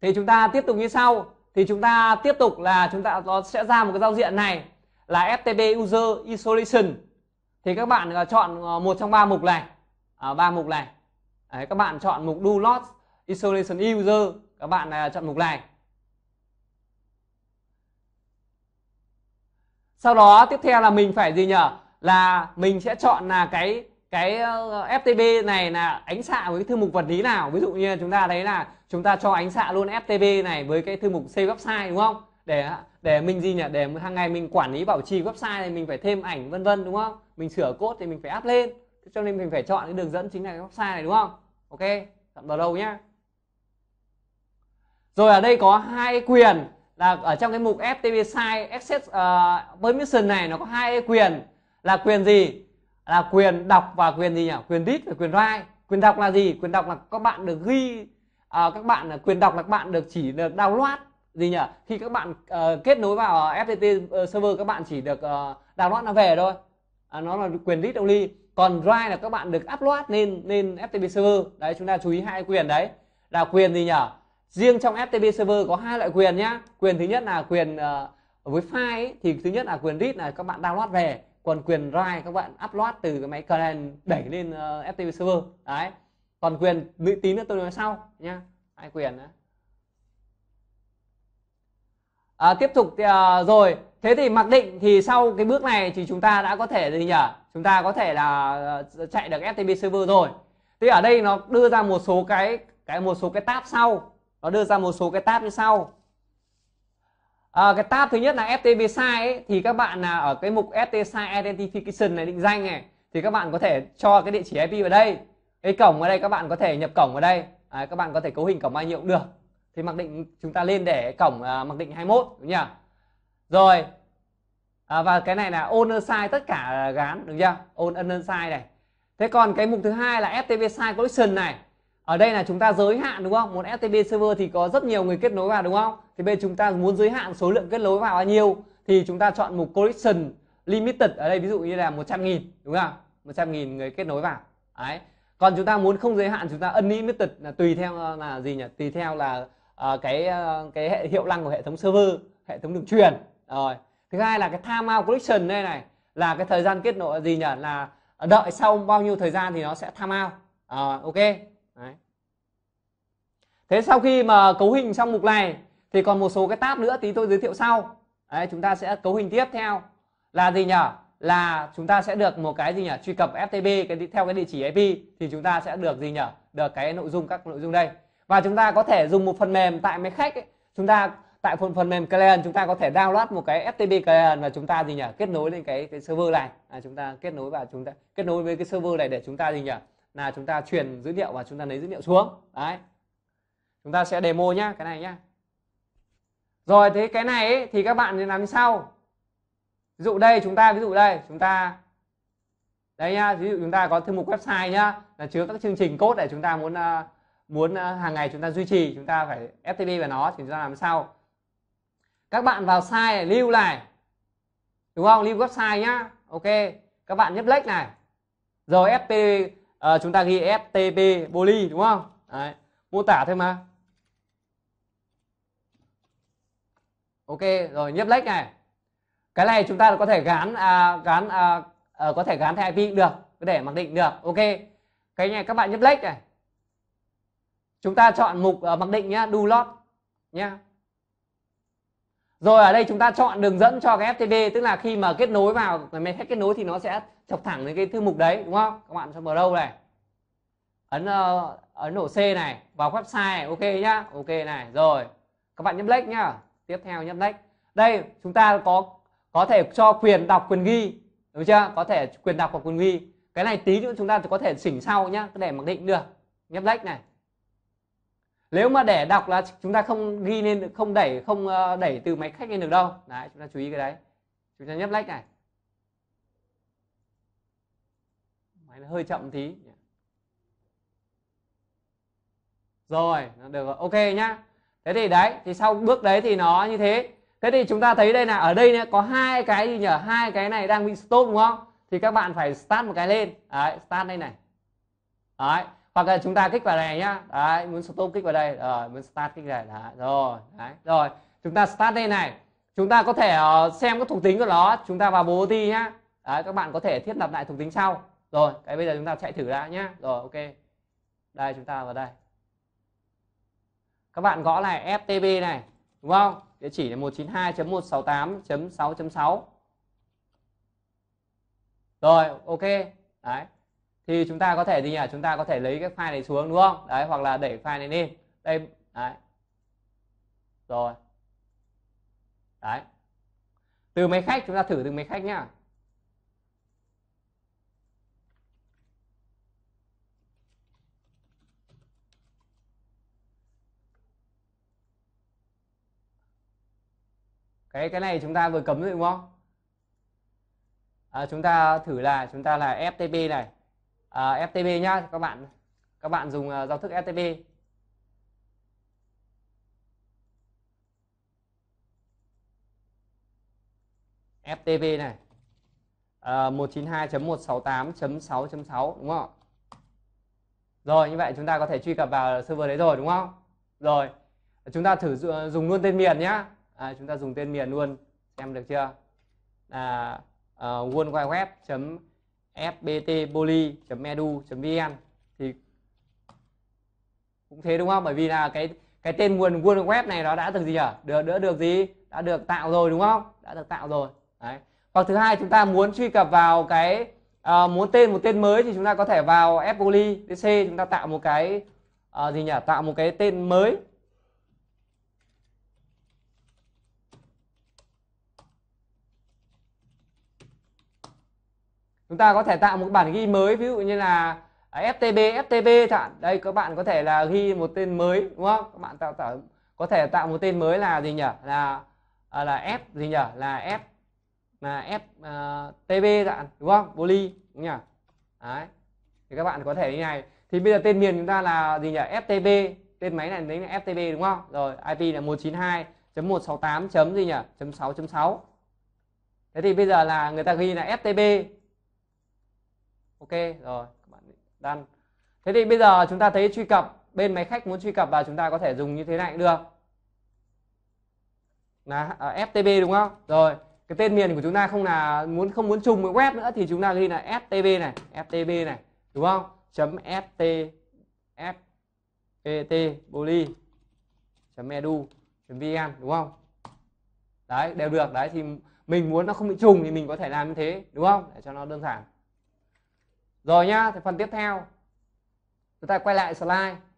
thì chúng ta tiếp tục như sau thì chúng ta tiếp tục là chúng ta nó sẽ ra một cái giao diện này là FTP user isolation thì các bạn à, chọn ờ, một trong ba mục này à, ba mục này Đấy, các bạn chọn mục do not isolation e user các bạn à, chọn mục này sau đó tiếp theo là mình phải gì nhở là mình sẽ chọn là cái cái ờ, FTP này là ánh xạ với cái thư mục vật lý nào ví dụ như chúng ta thấy là chúng ta cho ánh xạ luôn FTP này với cái thư mục xây website đúng không để để mình gì nhỉ để hàng ngày mình quản lý bảo trì website này mình phải thêm ảnh vân vân đúng không mình sửa cốt thì mình phải áp lên cho nên mình phải chọn cái đường dẫn chính là cái website này đúng không ok chọn vào đầu nhá rồi ở đây có hai quyền là ở trong cái mục FTP site access uh, permission này nó có hai quyền là quyền gì là quyền đọc và quyền gì nhỉ quyền read và quyền write quyền đọc là gì quyền đọc là các bạn được ghi à, các bạn quyền đọc là các bạn được chỉ được download gì nhỉ khi các bạn uh, kết nối vào FTT ờ, server các bạn chỉ được uh, download nó về thôi à, nó là quyền read only còn write là các bạn được upload lên lên FTP server đấy chúng ta chú ý hai quyền đấy là quyền gì nhỉ riêng trong FTP server có hai loại quyền nhá quyền thứ nhất là quyền uh, với file ấy, thì thứ nhất là quyền read là các bạn download về còn quyền write các bạn upload từ cái máy client đẩy lên uh, ờ, FTP server đấy còn quyền tín nữa tôi nói sau nhá hai quyền đó à, tiếp tục thì, à, rồi thế thì mặc định thì sau cái bước này thì chúng ta đã có thể gì nhỉ chúng ta có thể là ờ, chạy được FTP server rồi thì ở đây nó đưa ra một số cái cái một số cái tab sau nó đưa ra một số cái tab như sau à, cái tab thứ nhất là FTP size ấy, thì các bạn là ở cái mục FTP size identification này định danh này thì các bạn có thể cho cái địa chỉ IP vào đây cái cổng ở đây các bạn có thể nhập cổng vào đây à, các bạn có thể cấu hình cổng bao nhiêu cũng được thì mặc định chúng ta lên để cổng à, mặc định 21 đúng nhỉ rồi à, và cái này là owner size tất cả gán đúng chưa owner size này thế còn cái mục thứ hai là FTP size collection này ở đây là chúng ta giới hạn đúng không một STP server thì có rất nhiều người kết nối vào đúng không thì bây giờ chúng ta muốn giới hạn số lượng kết nối vào bao nhiêu thì chúng ta chọn mục collection limited ở đây ví dụ như là 100.000 đúng không 100.000 người kết nối vào đấy còn chúng ta muốn không giới hạn chúng ta unlimited là tùy theo ờ, là gì nhỉ tùy theo là uh, cái uh, cái hệ hiệu năng của hệ thống server hệ thống đường truyền rồi thứ hai là cái time out collection đây này là cái thời gian kết nối gì nhỉ là đợi sau bao nhiêu thời gian thì nó sẽ tham out uh, ok thế sau khi mà cấu hình xong mục này thì còn một số cái tab nữa tí tôi giới thiệu sau đấy chúng ta sẽ cấu hình tiếp theo là gì nhỉ là chúng ta sẽ được một cái gì nhỉ truy cập FTP cái theo cái địa chỉ IP thì chúng ta sẽ được gì nhỉ được cái nội dung các nội dung đây và chúng ta có thể dùng một phần mềm tại máy khách ấy. chúng ta tại phần phần mềm client chúng ta có thể download một cái FTP client và chúng ta gì nhỉ kết nối lên cái cái server này à, chúng ta kết nối vào chúng ta kết nối với cái server này để chúng ta gì nhỉ là chúng ta truyền dữ liệu và chúng ta lấy dữ liệu xuống đấy chúng ta sẽ demo nhá cái này nhá rồi thế cái này ấy, thì các bạn nên làm như sau ví dụ đây chúng ta ví dụ đây chúng ta đấy nhá ví dụ chúng ta có thư mục website nhá là chứa các chương trình cốt để chúng ta muốn ờ, muốn ờ, hàng ngày chúng ta duy trì chúng ta phải ftp vào nó thì chúng ta làm sao các bạn vào site lưu này đúng không lưu website nhá ok các bạn nhấp like này rồi ftp uh, ờ, chúng ta ghi ftp poly đúng không đấy mô tả thôi mà ok rồi nhấp lách này cái này chúng ta có thể gán à, gán à, à, có thể gán thẻ IP cũng được để mặc định được ok cái này các bạn nhấp lách này chúng ta chọn mục uh, mặc định nhá do lot nhá rồi ở đây chúng ta chọn đường dẫn cho cái FTP tức là khi mà kết nối vào cái máy khách kết nối thì nó sẽ chọc thẳng đến cái thư mục đấy đúng không các bạn cho mở Pro này ấn uh, ấn nổ C này vào website này. ok nhá ok này rồi các bạn nhấp lách nhá tiếp theo nhấp next đây chúng ta có có thể cho quyền đọc quyền ghi đúng chưa có thể quyền đọc hoặc quyền ghi cái này tí nữa chúng ta có thể chỉnh sau nhá để mặc định được nhấp next này nếu mà để đọc là chúng ta không ghi lên không đẩy không ờ, đẩy từ máy khách lên được đâu đấy chúng ta chú ý cái đấy chúng ta nhấp lách này máy nó hơi chậm tí rồi được rồi ok nhá thế thì đấy thì sau bước đấy thì nó như thế thế thì chúng ta thấy đây là ở đây này, có hai cái gì nhở hai cái này đang bị stop đúng không thì các bạn phải start một cái lên đấy, start đây này đấy hoặc là chúng ta kích vào này nhá đấy muốn stop kích vào đây rồi muốn start kích này đấy, rồi đấy rồi chúng ta start đây này chúng ta có thể ờ, xem các thuộc tính của nó chúng ta vào bố ti nhá đấy các bạn có thể thiết lập lại thuộc tính sau rồi cái bây giờ chúng ta chạy thử đã nhá rồi ok đây chúng ta vào đây các bạn gõ là FTP này đúng không địa chỉ là 192.168.6.6 rồi ok đấy thì chúng ta có thể gì nhỉ chúng ta có thể lấy cái file này xuống đúng không đấy hoặc là đẩy file này lên đây đấy rồi đấy từ máy khách chúng ta thử từ máy khách nhá cái cái này chúng ta vừa cấm rồi đúng không à, chúng ta thử là chúng ta là FTP này à, FTP nhá các bạn các bạn dùng à, giao thức FTP FTP này à, 192.168.6.6 đúng không rồi như vậy chúng ta có thể truy cập vào server đấy rồi đúng không rồi chúng ta thử à, dùng luôn tên miền nhá à, chúng ta dùng tên miền luôn xem được chưa là uh, ờ, worldwideweb fbtpoly edu vn thì cũng thế đúng không bởi vì là cái cái tên nguồn world web này nó đã được gì nhở được đỡ được gì đã được tạo rồi đúng không đã được tạo rồi đấy hoặc thứ hai chúng ta muốn truy cập vào cái uh, muốn tên một tên mới thì chúng ta có thể vào fpoly dc chúng ta tạo một cái uh, gì nhỉ tạo một cái tên mới chúng ta có thể tạo một bản ghi mới ví dụ như là à, ftb ftb chẳng đây các bạn có thể là ghi một tên mới đúng không các bạn tạo, tạo có thể tạo một tên mới là gì nhỉ là à, là f gì nhỉ là f là f uh, tb dạng đúng không poly đúng nhỉ đấy thì các bạn có thể như này thì bây giờ tên miền chúng ta là gì nhỉ ftb tên máy này đấy là ftb đúng không rồi ip là 192.168. gì nhỉ chấm 6.6 thế thì bây giờ là người ta ghi là ftb ok rồi các bạn đăng thế thì bây giờ chúng ta thấy truy cập bên máy khách muốn truy cập vào chúng ta có thể dùng như thế này cũng được là à, ftp đúng không rồi cái tên miền của chúng ta không là muốn không muốn chung với web nữa thì chúng ta ghi là ftp này ftp này đúng không chấm ft fpt poly chấm edu chấm vn đúng không đấy đều được đấy thì mình muốn nó không bị trùng thì mình có thể làm như thế đúng không để cho nó đơn giản rồi nhá thì phần tiếp theo chúng ta quay lại slide